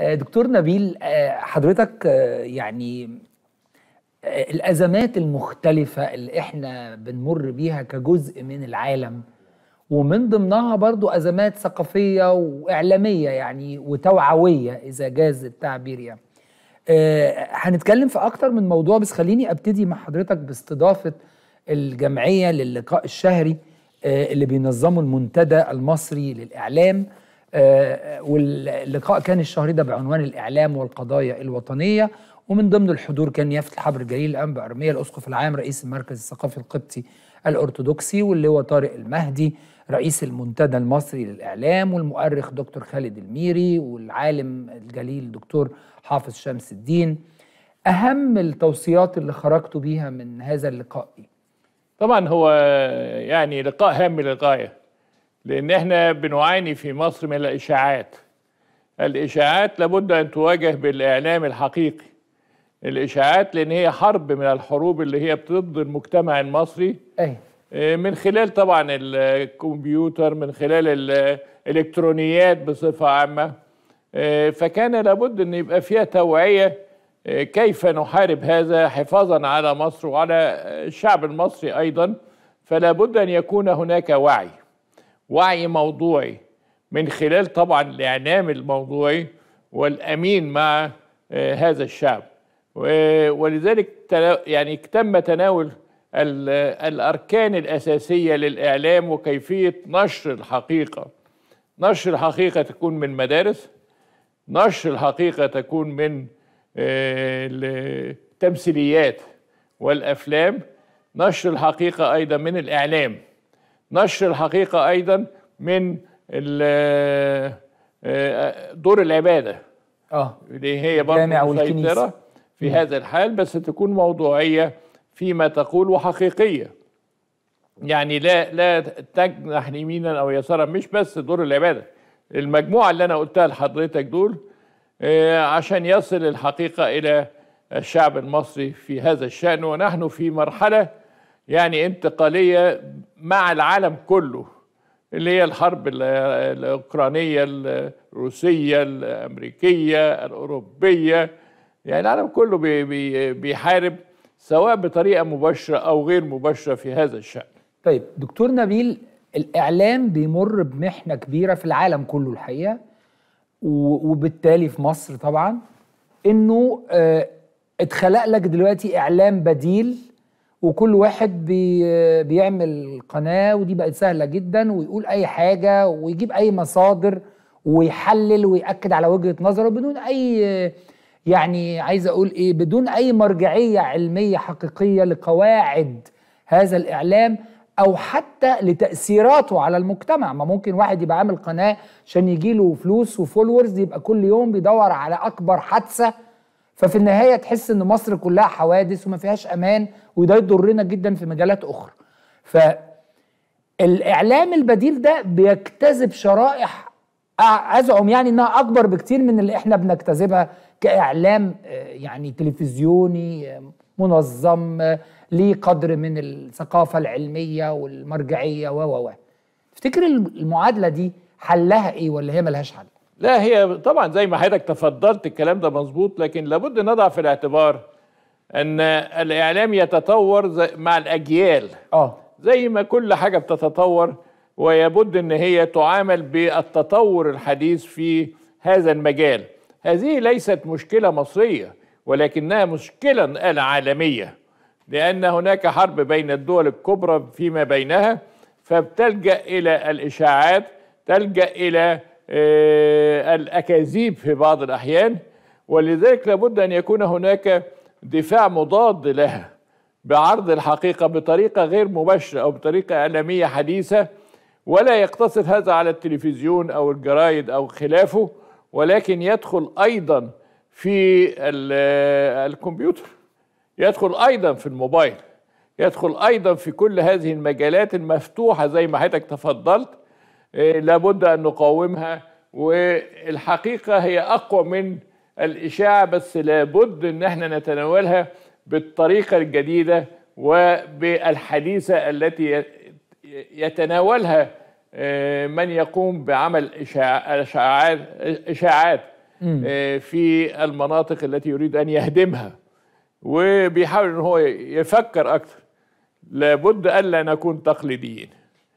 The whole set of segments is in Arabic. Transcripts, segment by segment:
آه، دكتور نبيل آه، حضرتك آه، يعني الازمات المختلفه اللي احنا بنمر بيها كجزء من العالم ومن ضمنها برضو ازمات ثقافيه واعلاميه يعني وتوعويه اذا جاز التعبير يعني هنتكلم في اكتر من موضوع بس خليني ابتدي مع حضرتك باستضافه الجمعيه للقاء الشهري اللي بينظمه المنتدى المصري للاعلام آه، واللقاء كان الشهر ده بعنوان الإعلام والقضايا الوطنية ومن ضمن الحضور كان يافت الحبر الجليل الأنبا أرمية الأسقف العام رئيس المركز الثقافي القبطي الأرثوذكسي واللي هو طارق المهدي رئيس المنتدى المصري للإعلام والمؤرخ دكتور خالد الميري والعالم الجليل دكتور حافظ شمس الدين أهم التوصيات اللي خرجت بيها من هذا اللقاء إيه؟ طبعا هو يعني لقاء هام للغاية لأن احنا بنعاني في مصر من الإشاعات الإشاعات لابد أن تواجه بالإعلام الحقيقي الإشاعات لأن هي حرب من الحروب اللي هي ضد المجتمع المصري أي. آه، من خلال طبعا الكمبيوتر من خلال الإلكترونيات بصفة عامة آه، فكان لابد أن يبقى فيها توعية آه، كيف نحارب هذا حفاظا على مصر وعلى الشعب المصري أيضا فلا بد أن يكون هناك وعي وعي موضوعي من خلال طبعا الإعلام الموضوعي والأمين مع آه، هذا الشعب ولذلك يعني تم تناول الأركان الأساسية للإعلام وكيفية نشر الحقيقة نشر الحقيقة تكون من مدارس نشر الحقيقة تكون من آه، التمثيليات والأفلام نشر الحقيقة أيضا من الإعلام نشر الحقيقة أيضا من آه، آه، دور العبادة اه اللي هي برضه مسيطرة في م. نعم. هذا الحال بس تكون موضوعية فيما تقول وحقيقية يعني لا لا تجنح يمينا أو يسارا مش بس دور العبادة المجموعة اللي أنا قلتها لحضرتك دول آه، عشان يصل الحقيقة إلى الشعب المصري في هذا الشأن ونحن في مرحلة يعني انتقاليه مع العالم كله اللي هي الحرب الاوكرانيه الروسيه الامريكيه الاوروبيه يعني العالم كله بيحارب سواء بطريقه مباشره او غير مباشره في هذا الشان. طيب دكتور نبيل الاعلام بيمر بمحنه كبيره في العالم كله الحقيقه وبالتالي في مصر طبعا انه آه، اتخلق لك دلوقتي اعلام بديل وكل واحد بي بيعمل قناه ودي بقت سهله جدا ويقول اي حاجه ويجيب اي مصادر ويحلل ويأكد على وجهه نظره بدون اي يعني عايز اقول ايه بدون اي مرجعيه علميه حقيقيه لقواعد هذا الاعلام او حتى لتاثيراته على المجتمع ما ممكن واحد يبقى عامل قناه عشان يجيله فلوس وفولورز يبقى كل يوم بيدور على اكبر حادثه ففي النهايه تحس ان مصر كلها حوادث وما فيهاش امان وده يضرنا جدا في مجالات اخرى ف الاعلام البديل ده بيجتذب شرائح ازعم يعني انها اكبر بكتير من اللي احنا بنجتذبها كاعلام آه، يعني تلفزيوني منظم ليه قدر من الثقافه العلميه والمرجعيه و و و تفتكر المعادله دي حلها ايه ولا هي ملهاش حل؟ لا هي طبعا زي ما حضرتك تفضلت الكلام ده مظبوط لكن لابد نضع في الاعتبار ان الاعلام يتطور مع الاجيال اه زي ما كل حاجه بتتطور ويبد ان هي تعامل بالتطور الحديث في هذا المجال هذه ليست مشكله مصريه ولكنها مشكله عالميه لان هناك حرب بين الدول الكبرى فيما بينها فبتلجا الى الاشاعات تلجا الى آه، الأكاذيب في بعض الأحيان ولذلك لابد أن يكون هناك دفاع مضاد لها بعرض الحقيقة بطريقة غير مباشرة أو بطريقة إعلامية حديثة ولا يقتصر هذا على التلفزيون أو الجرايد أو خلافه ولكن يدخل أيضا في الكمبيوتر يدخل أيضا في الموبايل يدخل أيضا في كل هذه المجالات المفتوحة زي ما حضرتك تفضلت إيه، لابد أن نقاومها والحقيقة هي أقوى من الإشاعة بس لابد أن احنا نتناولها بالطريقة الجديدة وبالحديثة التي يتناولها آه، من يقوم بعمل إشاعات, إشاعات آه، في المناطق التي يريد أن يهدمها وبيحاول أن هو يفكر أكثر لابد ألا نكون تقليديين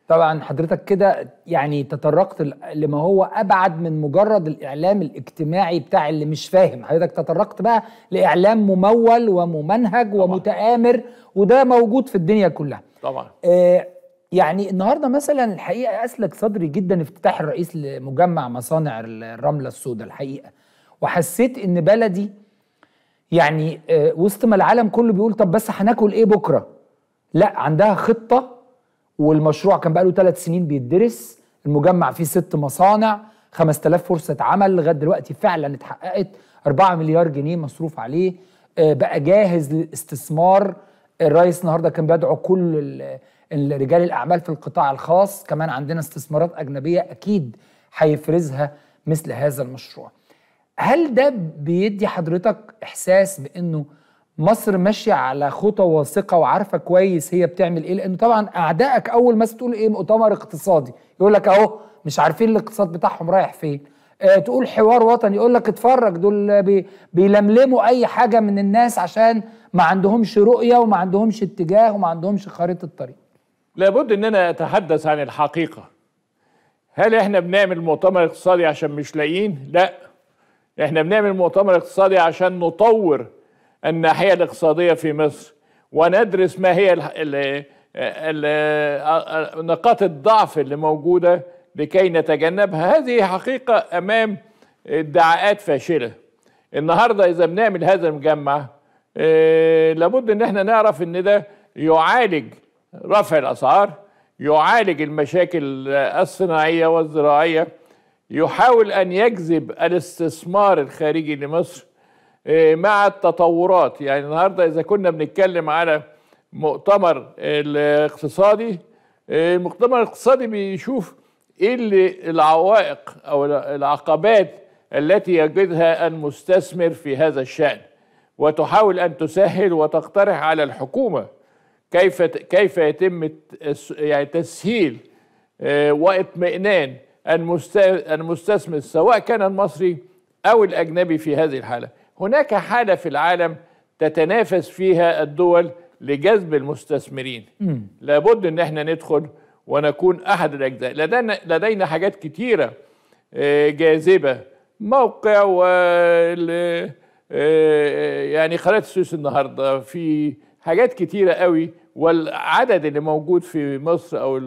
طبعا حضرتك كده يعني تطرقت لما هو ابعد من مجرد الاعلام الاجتماعي بتاع اللي مش فاهم حضرتك تطرقت بقى لاعلام ممول وممنهج طبعا. ومتآمر وده موجود في الدنيا كلها طبعا آه يعني النهارده مثلا الحقيقه اسلك صدري جدا افتتاح الرئيس لمجمع مصانع الرمله السوداء الحقيقه وحسيت ان بلدي يعني آه وسط ما العالم كله بيقول طب بس هناكل ايه بكره لا عندها خطه والمشروع كان بقاله ثلاث سنين بيدرس المجمع فيه ست مصانع 5000 فرصه عمل لغايه دلوقتي فعلا اتحققت 4 مليار جنيه مصروف عليه آه، بقى جاهز للاستثمار آه، الرئيس النهارده كان بيدعو كل رجال الاعمال في القطاع الخاص كمان عندنا استثمارات اجنبيه اكيد هيفرزها مثل هذا المشروع هل ده بيدي حضرتك احساس بانه مصر ماشيه على خطى واثقه وعارفه كويس هي بتعمل ايه لانه طبعا اعدائك اول ما تقول ايه مؤتمر اقتصادي يقول لك اهو مش عارفين الاقتصاد بتاعهم رايح فين آه تقول حوار وطني يقول لك اتفرج دول بي بيلملموا اي حاجه من الناس عشان ما عندهمش رؤيه وما عندهمش اتجاه وما عندهمش خريطه طريق لابد اننا اتحدث عن الحقيقه هل احنا بنعمل مؤتمر اقتصادي عشان مش لاقيين لا احنا بنعمل مؤتمر اقتصادي عشان نطور الناحية الاقتصادية في مصر وندرس ما هي نقاط الضعف اللي موجودة لكي نتجنبها هذه حقيقة أمام ادعاءات فاشلة النهاردة إذا بنعمل هذا المجمع آه، لابد ان احنا نعرف ان ده يعالج رفع الاسعار يعالج المشاكل الصناعيه والزراعيه يحاول ان يجذب الاستثمار الخارجي لمصر إيه، مع التطورات يعني النهارده اذا كنا بنتكلم على مؤتمر الاقتصادي إيه، المؤتمر الاقتصادي بيشوف ايه اللي العوائق او العقبات التي يجدها المستثمر في هذا الشان وتحاول ان تسهل وتقترح على الحكومه كيف كيف يتم يعني تسهيل إيه، واطمئنان المستثمر سواء كان المصري او الاجنبي في هذه الحاله هناك حالة في العالم تتنافس فيها الدول لجذب المستثمرين م. لابد ان احنا ندخل ونكون احد الاجزاء لدينا لدينا حاجات كتيره آه، جاذبه موقع و آه، يعني قناه السويس النهارده في حاجات كتيره قوي والعدد اللي موجود في مصر او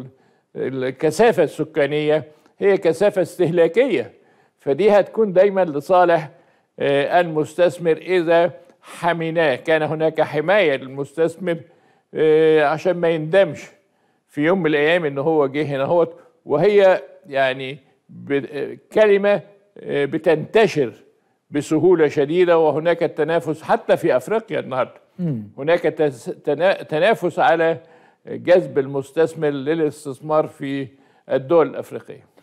الكثافه السكانيه هي كثافه استهلاكيه فدي هتكون دايما لصالح آه، المستثمر إذا حميناه كان هناك حماية للمستثمر آه، عشان ما يندمش في يوم من الأيام إن هو جه هنا هو وهي يعني كلمة آه، بتنتشر بسهولة شديدة وهناك التنافس حتى في أفريقيا النهاردة هناك تنافس على جذب المستثمر للاستثمار في الدول الأفريقية